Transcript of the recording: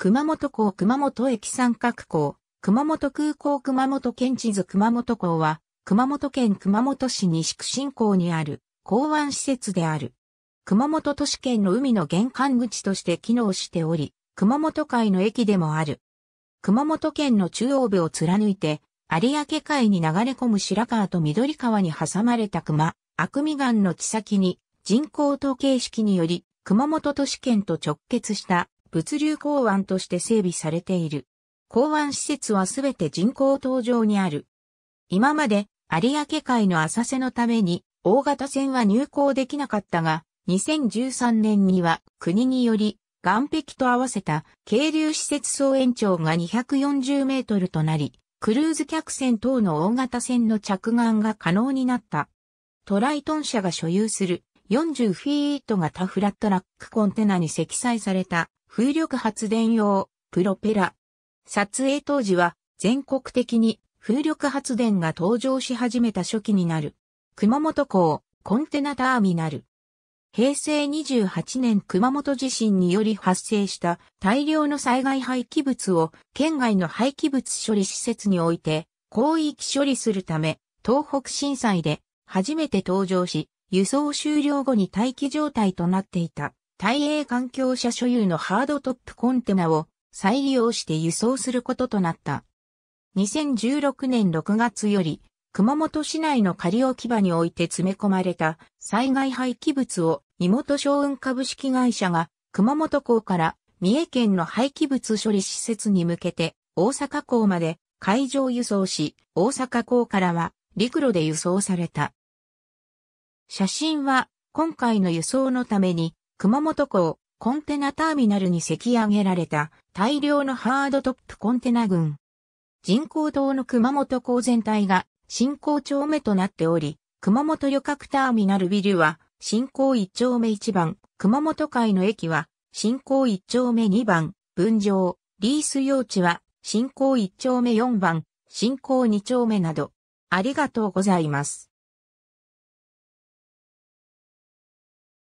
熊本港熊本駅三角港、熊本空港熊本県地図熊本港は、熊本県熊本市西区新港にある港湾施設である。熊本都市圏の海の玄関口として機能しており、熊本海の駅でもある。熊本県の中央部を貫いて、有明海に流れ込む白川と緑川に挟まれた熊、悪味岩の地先に人工統計式により、熊本都市圏と直結した物流港湾として整備されている。港湾施設はすべて人工島上にある。今まで有明海の浅瀬のために大型船は入港できなかったが、2013年には国により岸壁と合わせた渓流施設総延長が240メートルとなり、クルーズ客船等の大型船の着岸が可能になった。トライトン社が所有する40フィート型フラットラックコンテナに積載された風力発電用プロペラ。撮影当時は全国的に風力発電が登場し始めた初期になる。熊本港コンテナターミナル。平成28年熊本地震により発生した大量の災害廃棄物を県外の廃棄物処理施設において広域処理するため東北震災で初めて登場し輸送終了後に待機状態となっていた。大英環境社所有のハードトップコンテナを再利用して輸送することとなった。2016年6月より、熊本市内の仮置き場において詰め込まれた災害廃棄物を身元商運株式会社が熊本港から三重県の廃棄物処理施設に向けて大阪港まで海上輸送し、大阪港からは陸路で輸送された。写真は今回の輸送のために熊本港、コンテナターミナルに積上げられた大量のハードトップコンテナ群。人工島の熊本港全体が新港町目となっており、熊本旅客ターミナルビルは新港1丁目1番、熊本海の駅は新港1丁目2番、分譲、リース用地は新港1丁目4番、新港2丁目など、ありがとうございます。